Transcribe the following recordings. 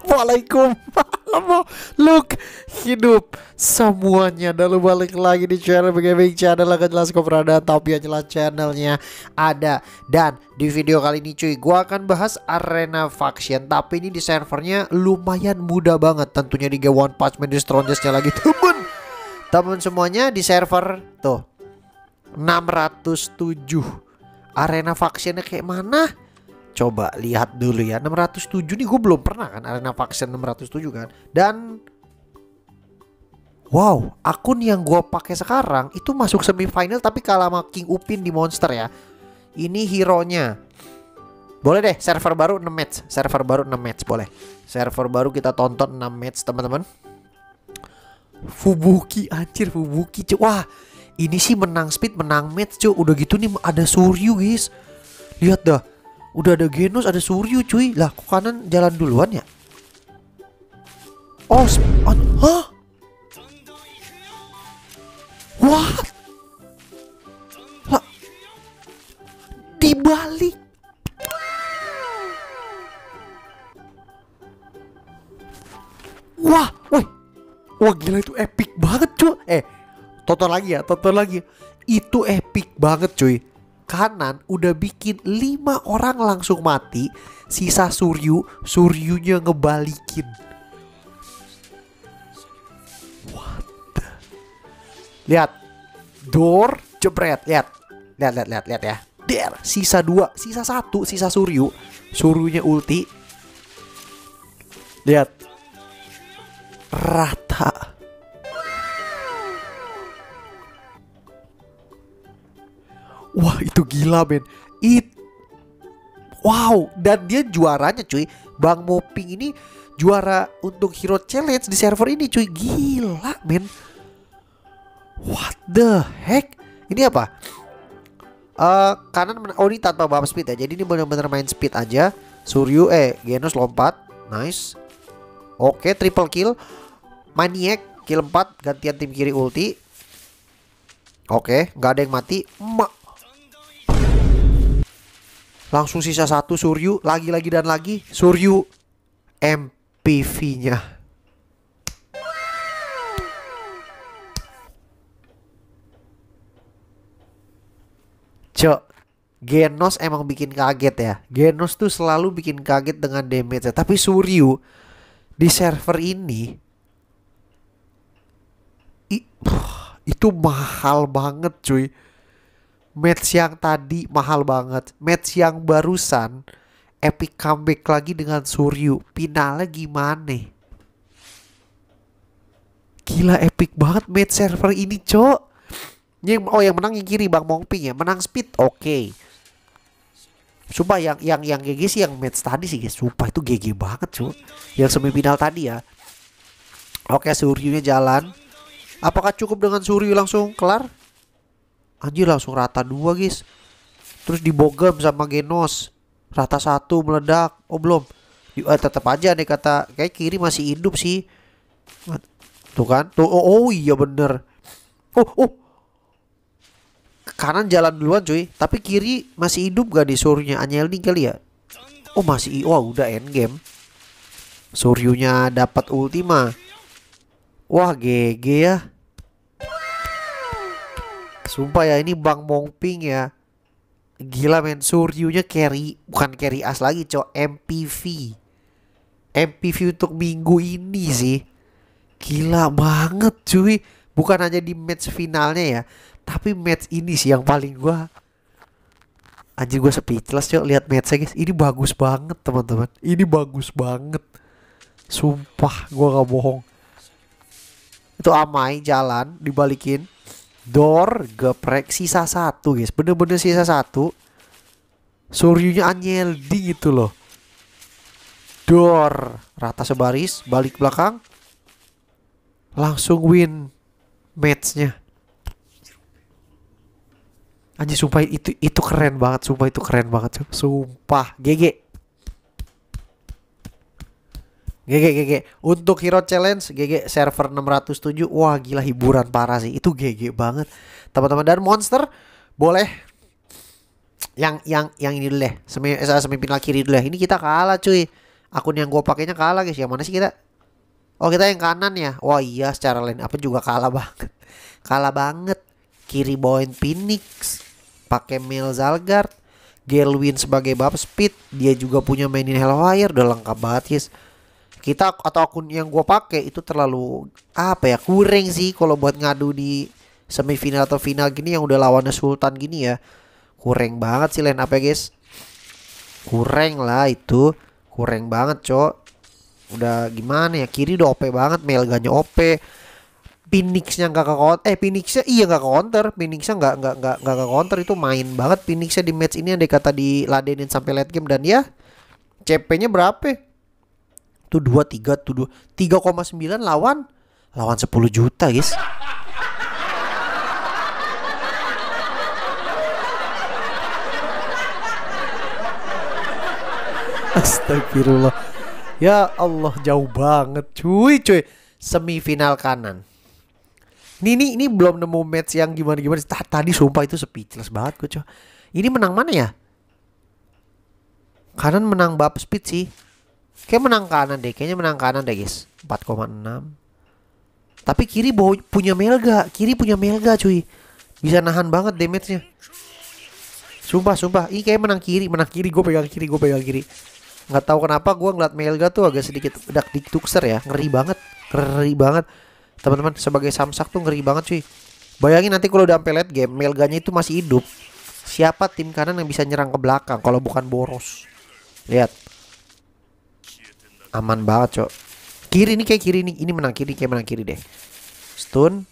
Assalamualaikum Look Hidup Semuanya Dan lu balik lagi di channel Gaming Channel Akan jelas kok berada Tapi yang jelas channelnya Ada Dan di video kali ini cuy Gue akan bahas Arena Faction Tapi ini di servernya Lumayan mudah banget Tentunya di game One Punch Man Di Strongestnya lagi Temen Temen semuanya di server Tuh 607 arena vaksinnya kayak mana coba lihat dulu ya 607 nih gue belum pernah kan arena vaksin 607 kan dan wow akun yang gue pakai sekarang itu masuk semifinal tapi kalah sama King Upin di Monster ya ini hero nya boleh deh server baru 6 match server baru 6 match boleh server baru kita tonton 6 match teman-teman Fubuki anjir Fubuki wah ini sih menang speed menang match cuy udah gitu nih ada Suryu guys lihat dah udah ada Genus ada Suryu cuy lah kok kanan jalan duluan ya oh hah lagi ya tonton lagi itu epic banget cuy kanan udah bikin lima orang langsung mati sisa Suryu Suryunya ngebalikin what lihat door jebret lihat lihat lihat lihat lihat ya der sisa dua sisa satu sisa Suryu Suryunya ulti lihat rata wah itu gila men. it wow dan dia juaranya cuy Bang Moping ini juara untuk Hero Challenge di server ini cuy gila men what the heck ini apa uh, kanan oh ini tanpa buff speed ya jadi ini bener-bener main speed aja Suryu eh Genos lompat nice oke triple kill Maniac kill 4 gantian tim kiri ulti oke okay, nggak ada yang mati Emak, Langsung sisa satu Suryu lagi-lagi dan lagi Suryu MPV-nya. Cok, Genos emang bikin kaget ya. Genos tuh selalu bikin kaget dengan damage Tapi Suryu di server ini i, itu mahal banget cuy match yang tadi mahal banget. Match yang barusan epic comeback lagi dengan Suryu. Finalnya gimana? Gila epic banget match server ini, Cok. Yang oh yang menang yang kiri Bang Mongping ya, menang speed. Oke. Okay. Sumpah yang yang yang GG sih yang match tadi sih guys. Sumpah itu GG banget cuy. Yang semifinal tadi ya. Oke Suryunya jalan. Apakah cukup dengan Suryu langsung kelar? anjir langsung rata dua guys terus dibogem sama Genos rata satu meledak oh belum di, eh, tetap aja nih kata kayak kiri masih hidup sih tuh kan tuh oh, oh iya bener oh oh kanan jalan duluan cuy tapi kiri masih hidup gak di surnya nih kali ya oh masih wah udah end game Suryunya dapat ultima wah GG ya Sumpah ya ini Bang Mongping ya. Gila men, Suryunya carry, bukan carry as lagi cok, MPV. MPV untuk minggu ini sih. Gila banget cuy. Bukan hanya di match finalnya ya, tapi match ini sih yang paling gua anjir gua speechless cok lihat matchnya guys. Ini bagus banget teman-teman. Ini bagus banget. Sumpah gua gak bohong. Itu Amai jalan dibalikin Dor geprek sisa satu guys Bener-bener sisa satu Suryunya Anyeldi gitu loh Dor Rata sebaris balik belakang Langsung win Matchnya Anjir sumpah itu itu keren banget Sumpah itu keren banget Sumpah GG GG GG untuk Hero Challenge GG server 607 wah gila hiburan parah sih itu GG banget teman-teman dan monster boleh yang yang yang ini dulu deh semi eh, semifinal kiri dulu deh ini kita kalah cuy akun yang gue pakainya kalah guys yang mana sih kita oh kita yang kanan ya wah iya secara lain apa juga kalah banget kalah banget kiri bawain Phoenix pakai Mel Zalgard Gelwin sebagai bab speed dia juga punya mainin Hellfire udah lengkap banget guys kita atau akun yang gue pakai itu terlalu apa ya kurang sih kalau buat ngadu di semifinal atau final gini yang udah lawannya Sultan gini ya kurang banget sih lain apa ya guys kurang lah itu kurang banget cok udah gimana ya kiri udah OP banget Melganya OP Phoenixnya nggak ke counter eh Phoenixnya iya nggak ke counter Phoenixnya nggak nggak nggak nggak ke counter itu main banget Phoenixnya di match ini yang kata ladenin sampai late game dan ya CP-nya berapa tuh dua tiga tuh dua tiga koma sembilan lawan lawan sepuluh juta guys Astagfirullah Ya Allah jauh banget cuy cuy Semifinal kanan ini, ini, ini belum nemu match yang gimana-gimana Tadi sumpah itu speechless banget gue cuy Ini menang mana ya? Kanan menang bab speed sih Kayak menang kanan deh, kayaknya menang kanan deh guys. 4,6. Tapi kiri punya Melga, kiri punya Melga cuy. Bisa nahan banget damage-nya. Sumpah, sumpah. Ih kayak menang kiri, menang kiri. Gue pegang kiri, gue pegang kiri. Nggak tahu kenapa gue ngeliat Melga tuh agak sedikit dak diktukser ya. Ngeri banget, ngeri banget. Teman-teman, sebagai samsak tuh ngeri banget cuy. Bayangin nanti kalau udah sampai late game, Melganya itu masih hidup. Siapa tim kanan yang bisa nyerang ke belakang kalau bukan Boros? Lihat, aman banget cok kiri ini kayak kiri nih ini menang kiri kayak menang kiri deh stun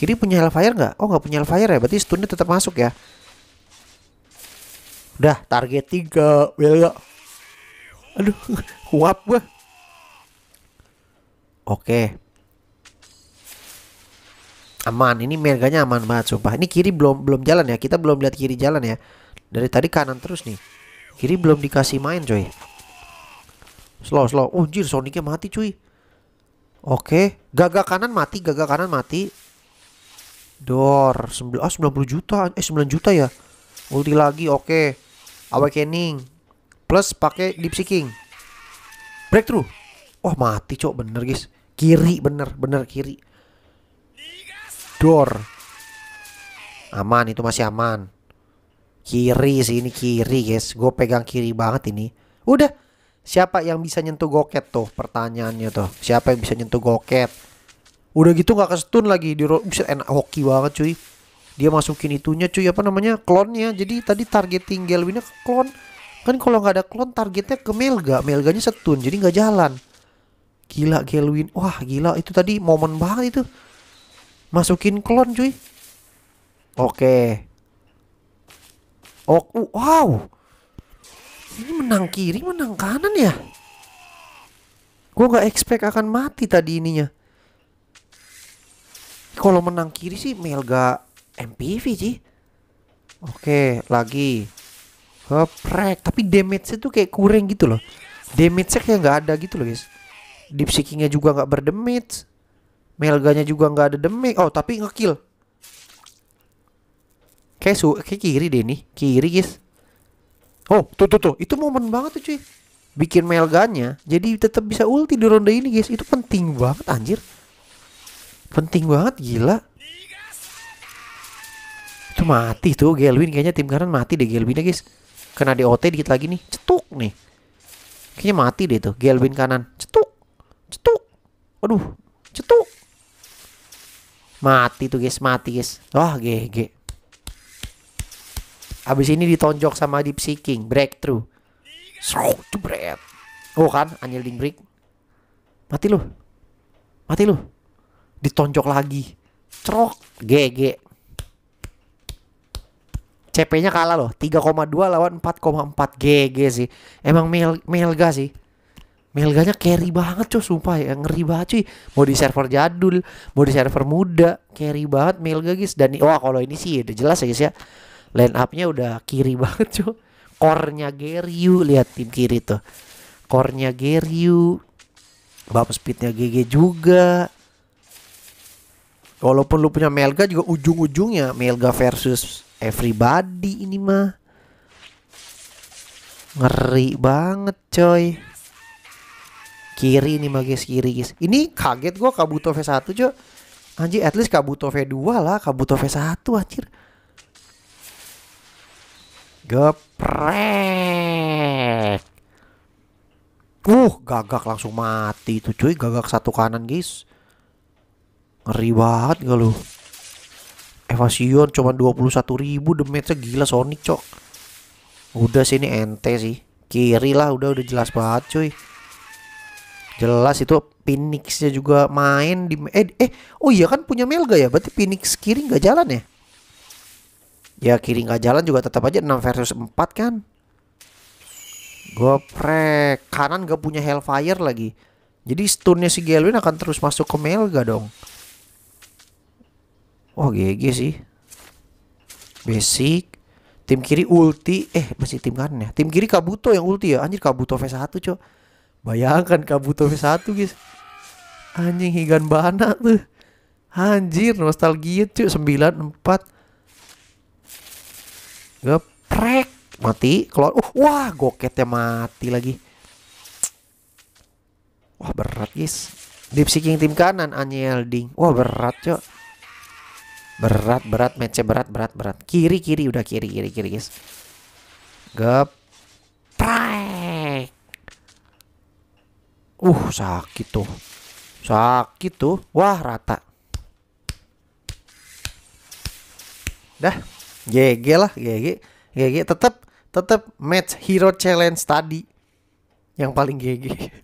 kiri punya hellfire nggak oh nggak punya hellfire ya berarti stunnya tetap masuk ya udah target tiga ya aduh huap gua oke aman ini merganya aman banget sumpah ini kiri belum belum jalan ya kita belum lihat kiri jalan ya dari tadi kanan terus nih kiri belum dikasih main coy slow slow oh anjir mati cuy oke gagak kanan mati gagak kanan mati door sembil ah 90 juta eh 9 juta ya ulti lagi oke okay. awakening plus pakai deep seeking breakthrough wah oh, mati cok bener guys kiri bener bener kiri door aman itu masih aman kiri sih ini kiri guys gue pegang kiri banget ini udah siapa yang bisa nyentuh goket tuh pertanyaannya tuh siapa yang bisa nyentuh goket udah gitu nggak kestun lagi di Bisa enak hoki banget cuy dia masukin itunya cuy apa namanya klonnya jadi tadi targeting gelwinnya ke klon kan kalau nggak ada klon targetnya ke Melga Melganya setun jadi nggak jalan gila gelwin. wah gila itu tadi momen banget itu masukin klon cuy oke okay. oh wow ini menang kiri, menang kanan ya? Gue gak expect akan mati tadi ininya. Kalau menang kiri sih Melga MPV sih. Oke, lagi. Keprek. Tapi damage-nya tuh kayak kurang gitu loh. Damage-nya kayak gak ada gitu loh guys. Deep Seeking-nya juga gak berdamage. Melganya juga gak ada damage. Oh, tapi ngekill. Kayak, su kayak kiri deh nih. Kiri guys. Oh, tuh tuh tuh, itu momen banget tuh cuy. Bikin Melganya jadi tetap bisa ulti di ronde ini, guys. Itu penting banget anjir. Penting banget gila. Itu mati tuh Gelwin kayaknya tim kanan mati deh Gelwinnya, guys. Kena DOT dikit lagi nih. Cetuk nih. Kayaknya mati deh tuh Gelwin kanan. Cetuk. Cetuk. Aduh, cetuk. Mati tuh guys, mati guys. Wah, GG. Habis ini ditonjok sama Deep Seeking, breakthrough. Sok jebret. Oh kan, Unyielding break. Mati lu. Mati lu. Ditonjok lagi. Cerok, GG. CP-nya kalah loh, 3,2 lawan 4,4 GG sih. Emang Mel Melga sih. Melganya carry banget cuy sumpah ya ngeri banget cuy mau di server jadul mau di server muda carry banget Melga guys dan wah kalau ini sih udah jelas ya guys ya line upnya udah kiri banget cuy kornya Geryu lihat tim kiri tuh kornya Geryu bump speednya GG juga walaupun lu punya Melga juga ujung-ujungnya Melga versus everybody ini mah ngeri banget coy kiri ini mah guys kiri guys ini kaget gua Kabuto V1 coy anjir at least Kabuto V2 lah Kabuto V1 anjir Geprek. Uh, gagak langsung mati itu cuy, gagak satu kanan guys. Ngeri banget gak lu? Evasion cuma 21 ribu damage-nya gila Sonic cok. Udah sini ente sih. Kiri lah udah udah jelas banget cuy. Jelas itu Phoenix-nya juga main di eh eh oh iya kan punya Melga ya, berarti Phoenix kiri nggak jalan ya? Ya kiri nggak jalan juga tetap aja 6 versus 4 kan. Goprek. Kanan gak punya Hellfire lagi. Jadi stunnya si Gelwin akan terus masuk ke Melga dong. Wah GG sih. Basic. Tim kiri ulti. Eh masih tim kanan ya. Tim kiri Kabuto yang ulti ya. Anjir Kabuto V1 cok. Bayangkan Kabuto V1 guys. Anjing Higan Bana tuh. Anjir nostalgia cuy 94 geprek mati keluar uh wah goketnya mati lagi wah berat guys deep seeking tim kanan ding wah berat cok berat berat match berat berat berat kiri kiri udah kiri kiri kiri guys geprek uh sakit tuh sakit tuh wah rata dah GG lah GG GG tetap tetap match hero challenge tadi yang paling GG